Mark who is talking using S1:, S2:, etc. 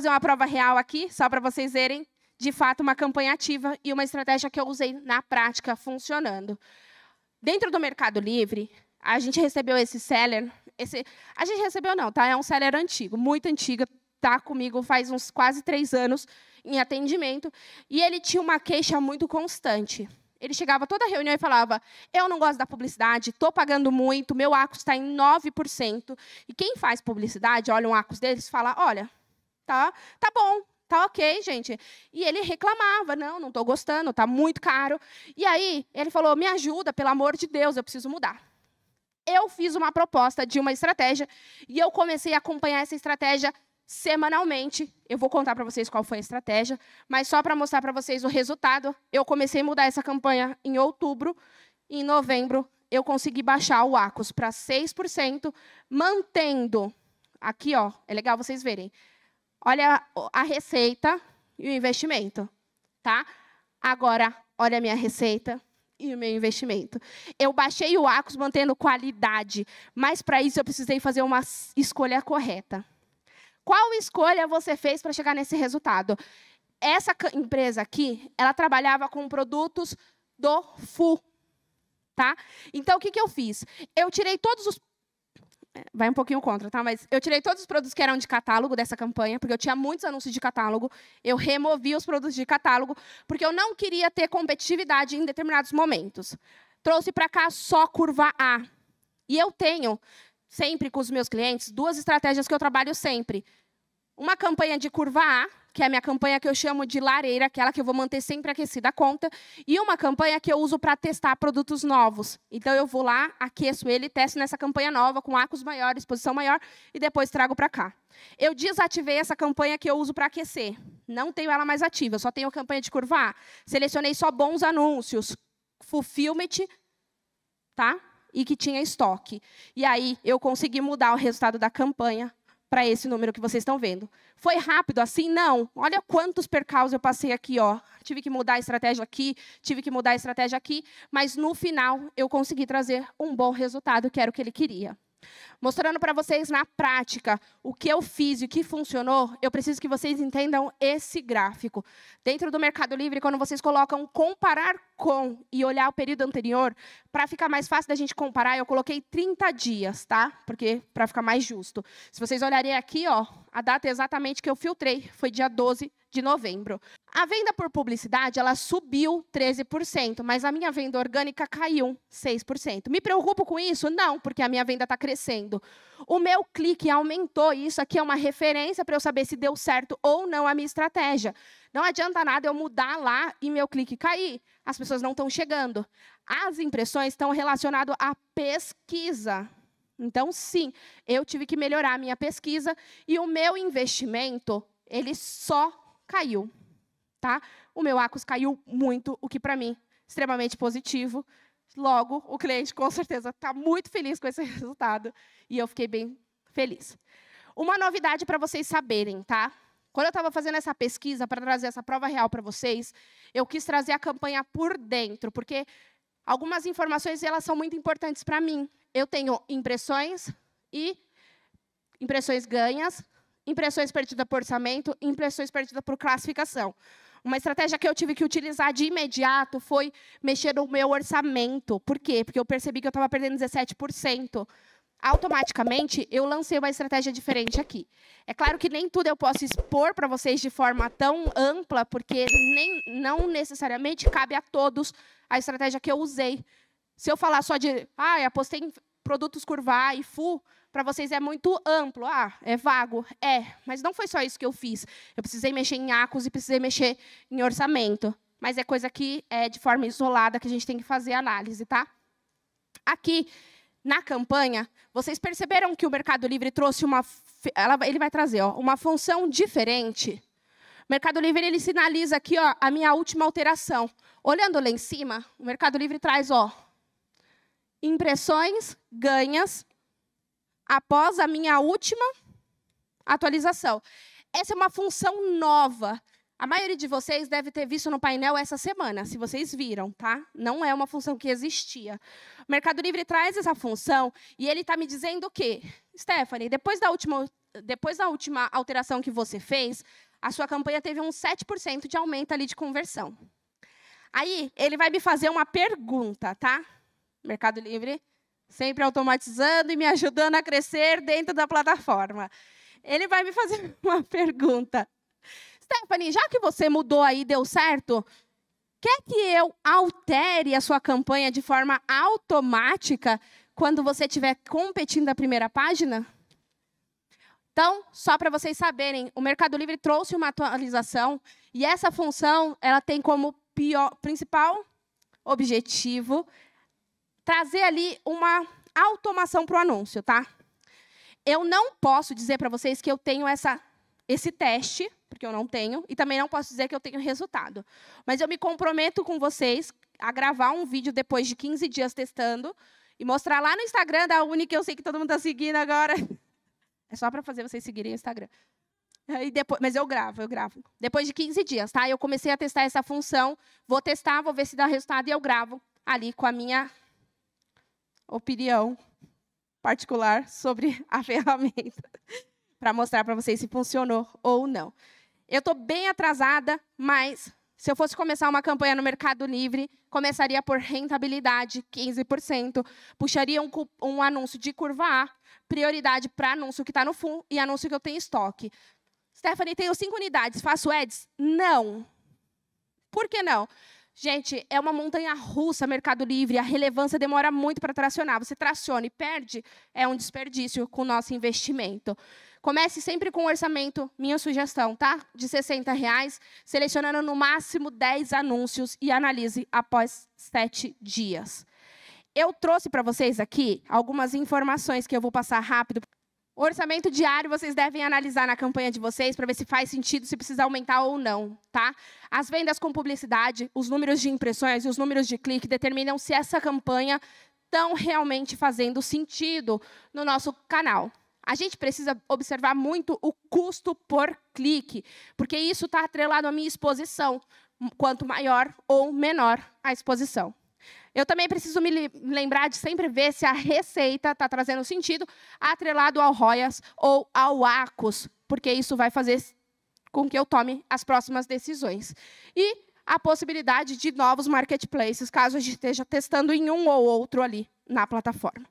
S1: fazer uma prova real aqui, só para vocês verem, de fato, uma campanha ativa e uma estratégia que eu usei na prática funcionando. Dentro do Mercado Livre, a gente recebeu esse seller. Esse, a gente recebeu, não, tá? É um seller antigo, muito antigo, está comigo faz uns quase três anos em atendimento. E ele tinha uma queixa muito constante. Ele chegava toda reunião e falava: Eu não gosto da publicidade, estou pagando muito, meu ACUS está em 9%. E quem faz publicidade, olha um ACUS deles e fala: Olha, tá, tá bom, tá ok, gente. E ele reclamava, não, não estou gostando, tá muito caro. E aí ele falou, me ajuda, pelo amor de Deus, eu preciso mudar. Eu fiz uma proposta de uma estratégia e eu comecei a acompanhar essa estratégia semanalmente. Eu vou contar para vocês qual foi a estratégia, mas só para mostrar para vocês o resultado, eu comecei a mudar essa campanha em outubro e em novembro eu consegui baixar o ACOS para 6%, mantendo aqui, ó, é legal vocês verem Olha a receita e o investimento, tá? Agora, olha a minha receita e o meu investimento. Eu baixei o Acos mantendo qualidade, mas para isso eu precisei fazer uma escolha correta. Qual escolha você fez para chegar nesse resultado? Essa empresa aqui, ela trabalhava com produtos do FU, tá? Então o que, que eu fiz? Eu tirei todos os vai um pouquinho contra, tá? Mas eu tirei todos os produtos que eram de catálogo dessa campanha, porque eu tinha muitos anúncios de catálogo. Eu removi os produtos de catálogo, porque eu não queria ter competitividade em determinados momentos. Trouxe para cá só curva A. E eu tenho, sempre com os meus clientes, duas estratégias que eu trabalho sempre. Uma campanha de curva A, que é a minha campanha que eu chamo de lareira, aquela que eu vou manter sempre aquecida a conta, e uma campanha que eu uso para testar produtos novos. Então eu vou lá, aqueço ele, testo nessa campanha nova com arcos maiores, exposição maior e depois trago para cá. Eu desativei essa campanha que eu uso para aquecer. Não tenho ela mais ativa, eu só tenho a campanha de curvar. Selecionei só bons anúncios, fulfillment, tá? E que tinha estoque. E aí eu consegui mudar o resultado da campanha para esse número que vocês estão vendo. Foi rápido assim? Não. Olha quantos percalços eu passei aqui, ó. Tive que mudar a estratégia aqui, tive que mudar a estratégia aqui, mas no final eu consegui trazer um bom resultado, que era o que ele queria mostrando para vocês na prática o que eu fiz e o que funcionou, eu preciso que vocês entendam esse gráfico. Dentro do Mercado Livre, quando vocês colocam comparar com e olhar o período anterior, para ficar mais fácil da gente comparar, eu coloquei 30 dias, tá? Porque para ficar mais justo. Se vocês olharem aqui, ó, a data exatamente que eu filtrei foi dia 12 de novembro. A venda por publicidade, ela subiu 13%, mas a minha venda orgânica caiu 6%. Me preocupo com isso? Não, porque a minha venda está crescendo. O meu clique aumentou, e isso aqui é uma referência para eu saber se deu certo ou não a minha estratégia. Não adianta nada eu mudar lá e meu clique cair. As pessoas não estão chegando. As impressões estão relacionadas à pesquisa. Então, sim, eu tive que melhorar a minha pesquisa e o meu investimento, ele só caiu. Tá? O meu ACUS caiu muito, o que para mim extremamente positivo. Logo, o cliente com certeza está muito feliz com esse resultado e eu fiquei bem feliz. Uma novidade para vocês saberem, tá? Quando eu estava fazendo essa pesquisa para trazer essa prova real para vocês, eu quis trazer a campanha por dentro, porque algumas informações elas são muito importantes para mim. Eu tenho impressões e impressões ganhas, impressões perdidas por orçamento, impressões perdidas por classificação. Uma estratégia que eu tive que utilizar de imediato foi mexer no meu orçamento. Por quê? Porque eu percebi que eu estava perdendo 17%. Automaticamente, eu lancei uma estratégia diferente aqui. É claro que nem tudo eu posso expor para vocês de forma tão ampla, porque nem, não necessariamente cabe a todos a estratégia que eu usei. Se eu falar só de, ah, apostei em produtos curvar e fu, para vocês é muito amplo. Ah, é vago. É, mas não foi só isso que eu fiz. Eu precisei mexer em acos e precisei mexer em orçamento. Mas é coisa que é de forma isolada que a gente tem que fazer análise, tá? Aqui na campanha, vocês perceberam que o Mercado Livre trouxe uma, ela, ele vai trazer, ó, uma função diferente. O Mercado Livre ele sinaliza aqui, ó, a minha última alteração. Olhando lá em cima, o Mercado Livre traz, ó, impressões ganhas após a minha última atualização. Essa é uma função nova. A maioria de vocês deve ter visto no painel essa semana, se vocês viram, tá? Não é uma função que existia. O Mercado Livre traz essa função e ele está me dizendo o quê? Stephanie, depois da última, depois da última alteração que você fez, a sua campanha teve um 7% de aumento ali de conversão. Aí, ele vai me fazer uma pergunta, tá? Mercado Livre, sempre automatizando e me ajudando a crescer dentro da plataforma. Ele vai me fazer uma pergunta. Stephanie, já que você mudou aí, deu certo, quer que eu altere a sua campanha de forma automática quando você estiver competindo na primeira página? Então, só para vocês saberem, o Mercado Livre trouxe uma atualização e essa função ela tem como pior, principal objetivo trazer ali uma automação para o anúncio, tá? Eu não posso dizer para vocês que eu tenho essa, esse teste, porque eu não tenho, e também não posso dizer que eu tenho resultado. Mas eu me comprometo com vocês a gravar um vídeo depois de 15 dias testando e mostrar lá no Instagram da Uni, que eu sei que todo mundo está seguindo agora. É só para fazer vocês seguirem o Instagram. E depois, mas eu gravo, eu gravo. Depois de 15 dias, tá? Eu comecei a testar essa função, vou testar, vou ver se dá resultado e eu gravo ali com a minha opinião particular sobre a ferramenta para mostrar para vocês se funcionou ou não. Eu estou bem atrasada, mas se eu fosse começar uma campanha no Mercado Livre, começaria por rentabilidade, 15%, puxaria um, um anúncio de curva A, prioridade para anúncio que está no fundo e anúncio que eu tenho estoque. Stephanie, tenho cinco unidades, faço ads? Não. Por que não? Gente, é uma montanha russa, Mercado Livre, a relevância demora muito para tracionar. Você traciona e perde, é um desperdício com o nosso investimento. Comece sempre com um orçamento, minha sugestão, tá? De 60 reais, selecionando no máximo 10 anúncios e analise após 7 dias. Eu trouxe para vocês aqui algumas informações que eu vou passar rápido. O orçamento diário vocês devem analisar na campanha de vocês para ver se faz sentido, se precisa aumentar ou não, tá? As vendas com publicidade, os números de impressões e os números de clique determinam se essa campanha estão realmente fazendo sentido no nosso canal. A gente precisa observar muito o custo por clique, porque isso está atrelado à minha exposição, quanto maior ou menor a exposição. Eu também preciso me lembrar de sempre ver se a receita está trazendo sentido atrelado ao Royas ou ao ACOS, porque isso vai fazer com que eu tome as próximas decisões. E a possibilidade de novos marketplaces, caso a gente esteja testando em um ou outro ali na plataforma.